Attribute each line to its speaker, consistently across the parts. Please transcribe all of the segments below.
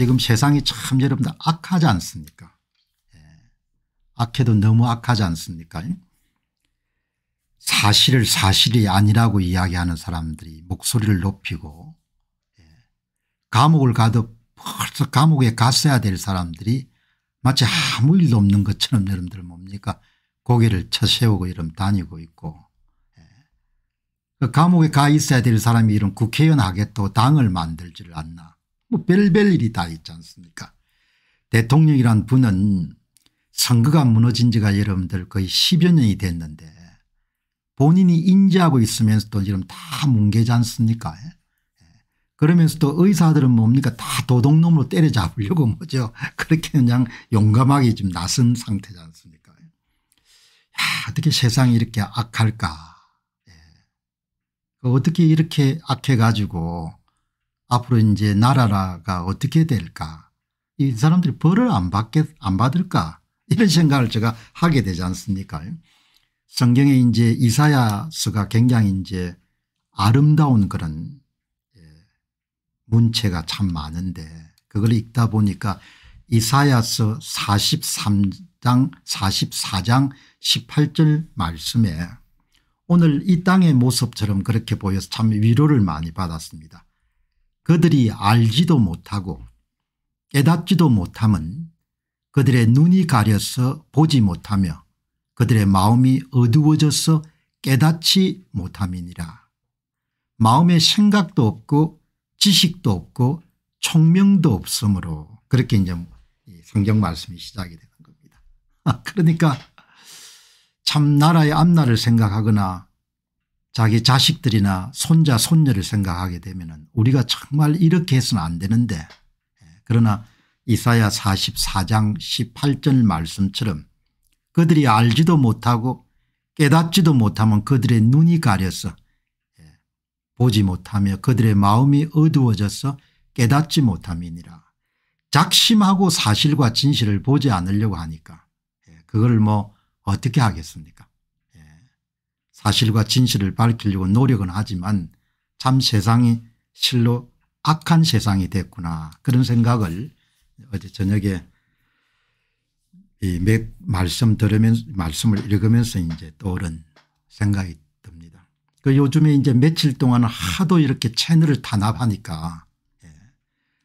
Speaker 1: 지금 세상이 참 여러분들 악하지 않습니까 예. 악해도 너무 악하지 않습니까 사실을 사실이 아니라고 이야기하는 사람들이 목소리를 높이고 예. 감옥을 가도 벌써 감옥에 갔어야 될 사람들이 마치 아무 일도 없는 것처럼 여러분들 뭡니까 고개를 쳐세우고 이름 다니고 있고 예. 그 감옥에 가 있어야 될 사람이 이런 국회의원 하겠도 당을 만들지를 않나 뭐 별별 일이 다 있지 않습니까 대통령이란 분은 선거가 무너진 지가 여러분들 거의 10여 년이 됐는데 본인이 인지하고 있으면서도 지금 다 뭉개지 않습니까 예? 그러면서도 의사들은 뭡니까 다 도둑놈으로 때려잡으려고 뭐죠 그렇게 그냥 용감하게 지금 나선 상태지 않습니까 예? 야, 어떻게 세상이 이렇게 악할까 예. 그 어떻게 이렇게 악해가지고 앞으로 이제 나라가 어떻게 될까 이 사람들이 벌을 안 받겠 안 받을까 이런 생각을 제가 하게 되지 않습니까 성경에 이제 이사야서가 굉장히 이제 아름다운 그런 예, 문체가 참 많은데 그걸 읽다 보니까 이사야서 43장 44장 18절 말씀에 오늘 이 땅의 모습처럼 그렇게 보여서 참 위로를 많이 받았습니다. 그들이 알지도 못하고 깨닫지도 못함은 그들의 눈이 가려서 보지 못하며 그들의 마음이 어두워져서 깨닫지 못함이니라. 마음의 생각도 없고 지식도 없고 총명도 없으므로 그렇게 이제 성경 말씀이 시작이 되는 겁니다. 그러니까 참 나라의 앞날을 생각하거나 자기 자식들이나 손자 손녀를 생각하게 되면 우리가 정말 이렇게 해서는 안 되는데 예, 그러나 이사야 44장 18절 말씀처럼 그들이 알지도 못하고 깨닫지도 못하면 그들의 눈이 가려서 예, 보지 못하며 그들의 마음이 어두워져서 깨닫지 못함이니라. 작심하고 사실과 진실을 보지 않으려고 하니까 예, 그걸 뭐 어떻게 하겠습니까 사실과 진실을 밝히려고 노력은 하지만 참 세상이 실로 악한 세상이 됐구나 그런 생각을 어제 저녁에 이 말씀 들으면서 말씀을 읽으면서 이제 떠오른 생각이 듭니다. 그 요즘에 이제 며칠 동안 하도 이렇게 채널을 탄압하니까 예,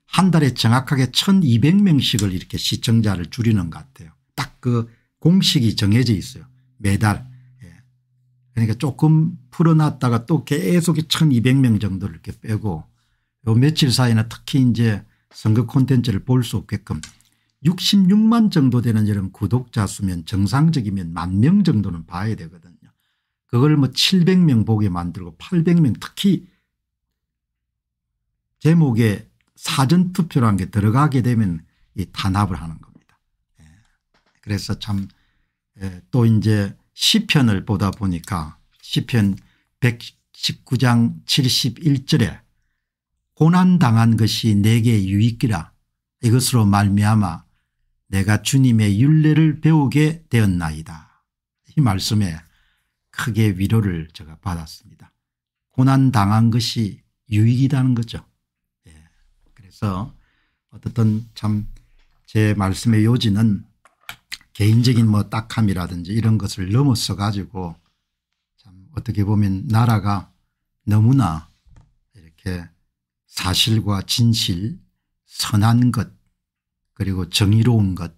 Speaker 1: 한 달에 정확하게 1200명씩을 이렇게 시청자를 줄이는 것 같아요. 딱 그 공식이 정해져 있어요. 매달 그러니까 조금 풀어놨다가 또 계속 1200명 정도를 이렇게 빼고 요 며칠 사이나 특히 이제 선거 콘텐츠를 볼 수 없게끔 66만 정도 되는 이런 구독자 수면 정상적이면 만 명 정도는 봐야 되거든요. 그걸 뭐 700명 보게 만들고 800명 특히 제목에 사전투표라는 게 들어가게 되면 이 탄압을 하는 겁니다. 예. 그래서 참또 예, 이제 시편을 보다 보니까 시편 119장 71절에 고난당한 것이 내게 유익이라 이것으로 말미암아 내가 주님의 윤례를 배우게 되었나이다. 이 말씀에 크게 위로를 제가 받았습니다. 고난당한 것이 유익이라는 거죠. 예. 그래서 어떻든 참 제 말씀의 요지는 개인적인 뭐 딱함이라든지 이런 것을 넘어서 가지고 참 어떻게 보면 나라가 너무나 이렇게 사실과 진실 선한 것 그리고 정의로운 것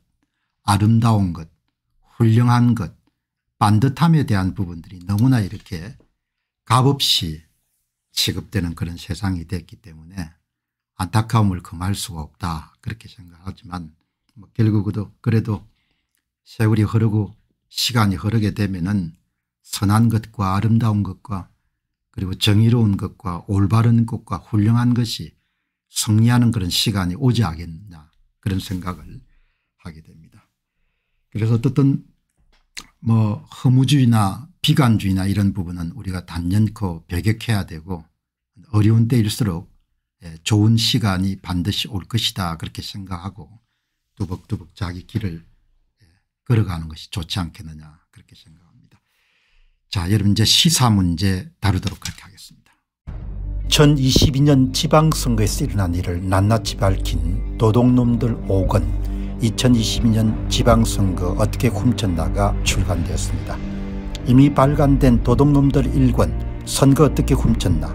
Speaker 1: 아름다운 것 훌륭한 것 반듯함에 대한 부분들이 너무나 이렇게 값없이 취급되는 그런 세상이 됐기 때문에 안타까움을 금할 수가 없다 그렇게 생각하지만 뭐 결국 그래도 세월이 흐르고 시간이 흐르게 되면은 선한 것과 아름다운 것과 그리고 정의로운 것과 올바른 것과 훌륭한 것이 승리하는 그런 시간이 오지 않겠나 그런 생각을 하게 됩니다. 그래서 어떻든 뭐 허무주의나 비관주의나 이런 부분은 우리가 단연코 배격해야 되고 어려운 때일수록 예, 좋은 시간이 반드시 올 것이다 그렇게 생각하고 두벅두벅 자기 길을 걸어가는 것이 좋지 않겠느냐 그렇게 생각합니다. 자 여러분 이제 시사 문제 다루도록 그렇게 하겠습니다. 2022년 지방선거에서 일어난 일을 낱낱이 밝힌 도둑놈들 5권 2022년 지방선거 어떻게 훔쳤나가 출간되었습니다. 이미 발간된 도둑놈들 1권 선거 어떻게 훔쳤나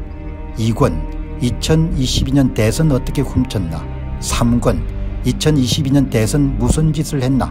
Speaker 1: 2권 2022년 대선 어떻게 훔쳤나 3권 2022년 대선 무슨 짓을 했나